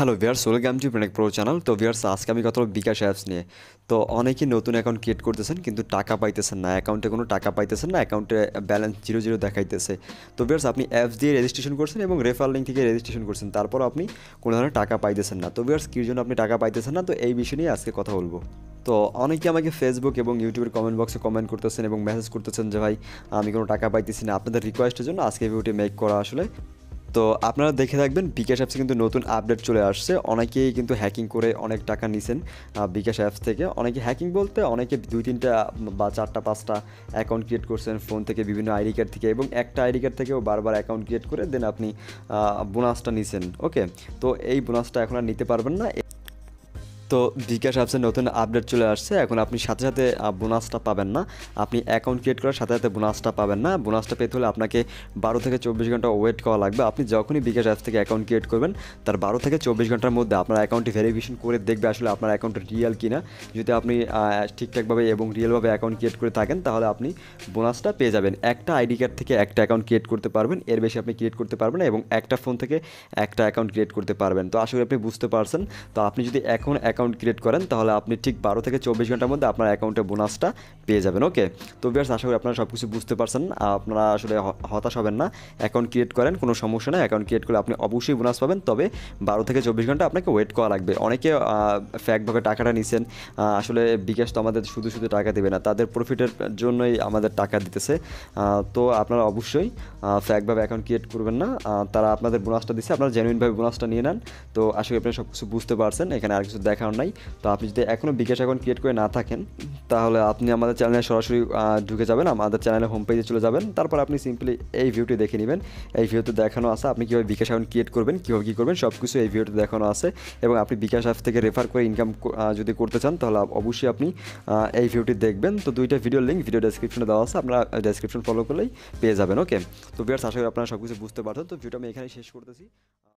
hello viewers welcome to প্রেক প্রো channel তো ভিয়ার্স আজকে আমি কথা বিকাশ অ্যাপস নিয়ে তো অনেকেই নতুন অ্যাকাউন্ট ক্রিয়েট করতেছেন কিন্তু টাকা পাইতেছেন না অ্যাকাউন্টে কোনো টাকা পাইতেছেন না অ্যাকাউন্টে ব্যালেন্স জিরো জিরো দেখাইতেছে তো ভিয়ার্স আপনি অ্যাপস দিয়ে রেজিস্ট্রেশন করছেন এবং রেফার লিঙ্ক থেকে রেজিস্ট্রেশন করছেন তারপর আপনি কোনো ধরনের টাকা পাইতেছেন না তো ভিয়ার্স কীর জন্য আপনি টাকা পাইতেছেন না তো এই বিষয় নিয়ে আজকে কথা বলবো তো অনেকে আমাকে ফেসবুক এবং ইউটিউবের কমেন্ট বক্সে কমেন্ট করতেছেন এবং মেসেজ করতেছেন যে ভাই আমি কোনো টাকা পাইতেছি না আপনাদের রিকোয়েস্টের জন্য আজকে ভিডিওটি মেক করা আসলে তো আপনারা দেখে থাকবেন বিকাশ অ্যাপসে কিন্তু নতুন আপডেট চলে আসছে অনেকেই কিন্তু হ্যাকিং করে অনেক টাকা নিছেন বিকাশ অ্যাপস থেকে অনেকে হ্যাকিং বলতে অনেকে দুই তিনটা বা চারটা পাঁচটা অ্যাকাউন্ট ক্রিয়েট করছেন ফোন থেকে বিভিন্ন আইডি কার্ড থেকে এবং একটা আইডি কার্ড থেকেও বারবার অ্যাকাউন্ট ক্রিয়েট করে দেন আপনি বোনাসটা নিছেন ওকে তো এই বোনাসটা এখন আর নিতে পারবেন না তো বিকাশ অ্যাপসের নতুন আপডেট চলে আসছে এখন আপনি সাথে সাথে বোনাসটা পাবেন না আপনি অ্যাকাউন্ট ক্রিয়েট করার সাথে সাথে বোনাসটা পাবেন না বোনাসটা পেতে হলে আপনাকে বারো থেকে চব্বিশ ঘন্টা ওয়েট করা লাগবে আপনি যখনই বিকাশ অ্যাপস থেকে অ্যাকাউন্ট ক্রিয়েট করবেন তার বারো থেকে চব্বিশ ঘন্টার মধ্যে আপনার অ্যাকাউন্টটি ভেরিফিকেশন করে দেখবে আসলে আপনার অ্যাকাউন্ট রিয়েল কিনা যদি আপনি ঠিকঠাকভাবে এবং রিয়েলভাবে অ্যাকাউন্ট ক্রিয়েট করে থাকেন তাহলে আপনি বোনাসটা পেয়ে যাবেন একটা আইডি কার্ড থেকে একটা অ্যাকাউন্ট ক্রিয়েট করতে পারবেন এর বেশি আপনি ক্রিয়েট করতে পারবেন এবং একটা ফোন থেকে একটা অ্যাকাউন্ট ক্রিয়েট করতে পারবেন তো আসলে আপনি বুঝতে পারছেন তো আপনি যদি এখন অ্যাকাউন্ট ক্রিয়েট করেন তাহলে আপনি ঠিক বারো থেকে চব্বিশ ঘন্টার মধ্যে আপনার অ্যাকাউন্টে বোনাসটা পেয়ে যাবেন ওকে তো বিয়ার্স আশা করি আপনারা সব কিছু বুঝতে পারছেন আপনারা আসলে হতাশ হবেন না অ্যাকাউন্ট ক্রিয়েট করেন কোনো সমস্যা নেই অ্যাকাউন্ট ক্রিয়েট করলে আপনি অবশ্যই বোনাস পাবেন তবে বারো থেকে চব্বিশ ঘন্টা আপনাকে ওয়েট করা লাগবে অনেকে ফ্যাকভাবে টাকাটা নিছেন আসলে বিকাশ তো আমাদের শুধু শুধু টাকা দেবে না তাদের প্রফিটের জন্যই আমাদের টাকা দিতেছে তো আপনারা অবশ্যই ফ্যাকভাবে অ্যাকাউন্ট ক্রিয়েট করবেন না তারা আপনাদের বোনাসটা দিচ্ছে আপনারা জেনুইনভাবে বোনাসটা নিয়ে নেন তো আশা করি আপনারা সব কিছু বুঝতে পারছেন এখানে আর কিছু দেখা অ্যাকাউন্ট নাই তো আপনি যদি এখনও বিকাশ অ্যাকাউন্ট ক্রিয়েট করে না থাকেন তাহলে আপনি আমাদের চ্যানেলে সরাসরি ঢুকে যাবেন আমাদের চ্যানেলে হোম পেজে চলে যাবেন তারপর আপনি সিম্পলি এই ভিউটি দেখে নেবেন এই ভিউতে দেখানো আছে আপনি কীভাবে বিকাশ অ্যাকাউন্ট ক্রিয়েট করবেন কীভাবে কী করবেন সব কিছু এই ভিউটি দেখানো আছে এবং আপনি বিকাশ অ্যাপ থেকে রেফার করে ইনকাম যদি করতে চান তাহলে অবশ্যই আপনি এই ভিউটি দেখবেন তো দুইটা ভিডিও লিঙ্ক ভিডিও ডেসক্রিপশনে দেওয়া আছে আপনারা ডেসক্রিপশন ফলো করলেই পেয়ে যাবেন ওকে তো বিয়ার্স আশা করি আপনারা সব কিছু বুঝতে পারছেন তো ভিডিও আমি এখানে শেষ করতেছি